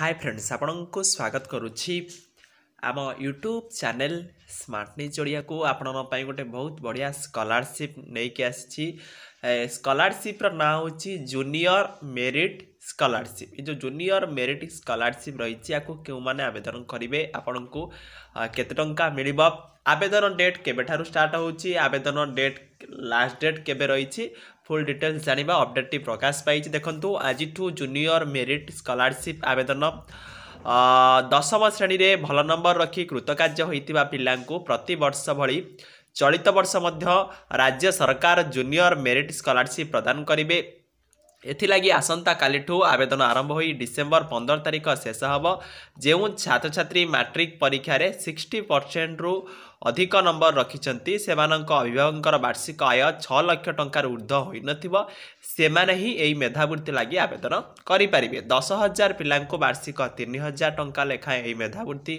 high friends ଆପଣଙ୍କୁ ସ୍ୱାଗତ କରୁଛି ଆମ ୟୁଟ୍ୟୁବ୍ ଚ୍ୟାନେଲ୍ ସ୍ମାର୍ଟ ନ୍ୟୁଜ୍ ଓଡ଼ିଆକୁ ଆପଣଙ୍କ ପାଇଁ ଗୋଟେ ବହୁତ ବଢ଼ିଆ ସ୍କଲାରସିପ୍ ନେଇକି ଆସିଛି ସ୍କଲାରସିପ୍ର ନାଁ ହେଉଛି ଜୁନିୟର ମେରିଟ୍ ସ୍କଲାରସିପ୍ ଏ ଯେଉଁ ଜୁନିୟର ମେରିଟ୍ ସ୍କଲାରସିପ୍ ରହିଛି ଆକୁ କେଉଁମାନେ ଆବେଦନ କରିବେ ଆପଣଙ୍କୁ କେତେ ଟଙ୍କା ମିଳିବ ଆବେଦନ ଡେଟ୍ କେବେଠାରୁ ଷ୍ଟାର୍ଟ ହେଉଛି ଆବେଦନ ଡେଟ୍ ଲାଷ୍ଟ ଡେଟ୍ କେବେ ରହିଛି ফুল ডিটেলস জাঁয়া অপডেটটি প্রকাশ পাইছে দেখুন আজিঠু জুনিয়র মেরিট স্কলারশিপ আবেদন দশম শ্রেণীরে ভাল নম্বর রক্ষি কৃতকার্য হয়ে পিলা প্রতবর্ষ ভি চলিত বর্ষ মধ্য রাজ্য সরকার জুনিয়র মেরিট স্কলারশিপ প্রদান করবে ଏଥିଲାଗି ଆସନ୍ତାକାଲିଠୁ ଆବେଦନ ଆରମ୍ଭ ହୋଇ ଡିସେମ୍ବର ପନ୍ଦର ତାରିଖ ଶେଷ ହେବ ଯେଉଁ ଛାତ୍ରଛାତ୍ରୀ ମାଟ୍ରିକ୍ ପରୀକ୍ଷାରେ ସିକ୍ସଟି ପରସେଣ୍ଟରୁ ଅଧିକ ନମ୍ବର ରଖିଛନ୍ତି ସେମାନଙ୍କ ଅଭିଭାବକଙ୍କର ବାର୍ଷିକ ଆୟ ଛଅ ଲକ୍ଷ ଟଙ୍କାରୁ ଉର୍ଦ୍ଧ୍ୱ ହୋଇନଥିବ ସେମାନେ ହିଁ ଏହି ମେଧାବୃତ୍ତି ଲାଗି ଆବେଦନ କରିପାରିବେ ଦଶ ହଜାର ପିଲାଙ୍କୁ ବାର୍ଷିକ ତିନି ହଜାର ଟଙ୍କା ଲେଖାଏଁ ଏହି ମେଧାବୃତ୍ତି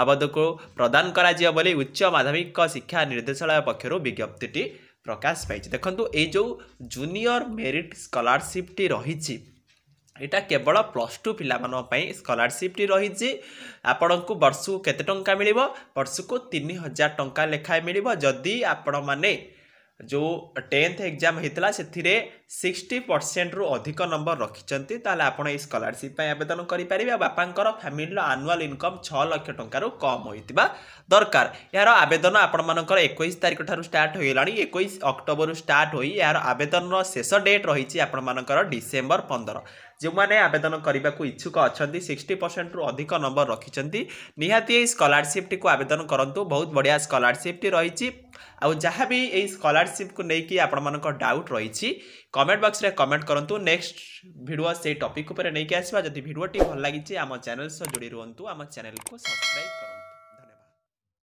ବାବଦକୁ ପ୍ରଦାନ କରାଯିବ ବୋଲି ଉଚ୍ଚ ମାଧ୍ୟମିକ ଶିକ୍ଷା ନିର୍ଦ୍ଦେଶାଳୟ ପକ୍ଷରୁ ବିଜ୍ଞପ୍ତିଟି ପ୍ରକାଶ ପାଇଛି ଦେଖନ୍ତୁ ଏଇ ଯେଉଁ ଜୁନିୟର ମେରିଟ୍ ସ୍କଲାରସିପ୍ଟି ରହିଛି ଏଇଟା କେବଳ ପ୍ଲସ୍ ଟୁ ପିଲାମାନଙ୍କ ପାଇଁ ସ୍କଲାରସିପ୍ଟି ରହିଛି ଆପଣଙ୍କୁ ବର୍ଷକୁ କେତେ ଟଙ୍କା ମିଳିବ ବର୍ଷକୁ ତିନି ହଜାର ଟଙ୍କା ଲେଖାଏଁ ମିଳିବ ଯଦି ଆପଣମାନେ ଯେଉଁ ଟେନ୍ଥ ଏକ୍ଜାମ୍ ହେଇଥିଲା ସେଥିରେ ସିକ୍ସଟି ପରସେଣ୍ଟରୁ ଅଧିକ ନମ୍ବର ରଖିଛନ୍ତି ତାହେଲେ ଆପଣ ଏହି ସ୍କଲାରସିପ୍ ପାଇଁ ଆବେଦନ କରିପାରିବେ ଆଉ ବାପାଙ୍କର ଫ୍ୟାମିଲିର ଆନୁଆଲ୍ ଇନକମ୍ ଛଅ ଲକ୍ଷ ଟଙ୍କାରୁ କମ୍ ହୋଇଥିବା ଦରକାର ଏହାର ଆବେଦନ ଆପଣମାନଙ୍କର ଏକୋଇଶ ତାରିଖ ଠାରୁ ଷ୍ଟାର୍ଟ ହୋଇଗଲାଣି ଏକୋଇଶ ଅକ୍ଟୋବରରୁ ଷ୍ଟାର୍ଟ ହୋଇ ଏହାର ଆବେଦନର ଶେଷ ଡେଟ୍ ରହିଛି ଆପଣମାନଙ୍କର ଡିସେମ୍ବର ପନ୍ଦର ଯେଉଁମାନେ ଆବେଦନ କରିବାକୁ ଇଚ୍ଛୁକ ଅଛନ୍ତି ସିକ୍ସଟି ପରସେଣ୍ଟରୁ ଅଧିକ ନମ୍ବର ରଖିଛନ୍ତି ନିହାତି ଏହି ସ୍କଲାରସିପ୍ଟିକୁ ଆବେଦନ କରନ୍ତୁ ବହୁତ ବଢ଼ିଆ ସ୍କଲାରସିପ୍ଟି ରହିଛି ଆଉ ଯାହା ବି ଏହି ସ୍କଲାରସିପ୍କୁ ନେଇକି ଆପଣମାନଙ୍କ ଡାଉଟ୍ ରହିଛି କମେଣ୍ଟ ବକ୍ସରେ କମେଣ୍ଟ କରନ୍ତୁ ନେକ୍ସଟ ଭିଡ଼ିଓ ସେଇ ଟପିକ୍ ଉପରେ ନେଇକି ଆସିବା ଯଦି ଭିଡ଼ିଓଟି ଭଲ ଲାଗିଛି ଆମ ଚ୍ୟାନେଲ୍ ସହ ଯୋଡ଼ି ରୁହନ୍ତୁ ଆମ ଚ୍ୟାନେଲ୍କୁ ସବସ୍କ୍ରାଇବ୍ କରନ୍ତୁ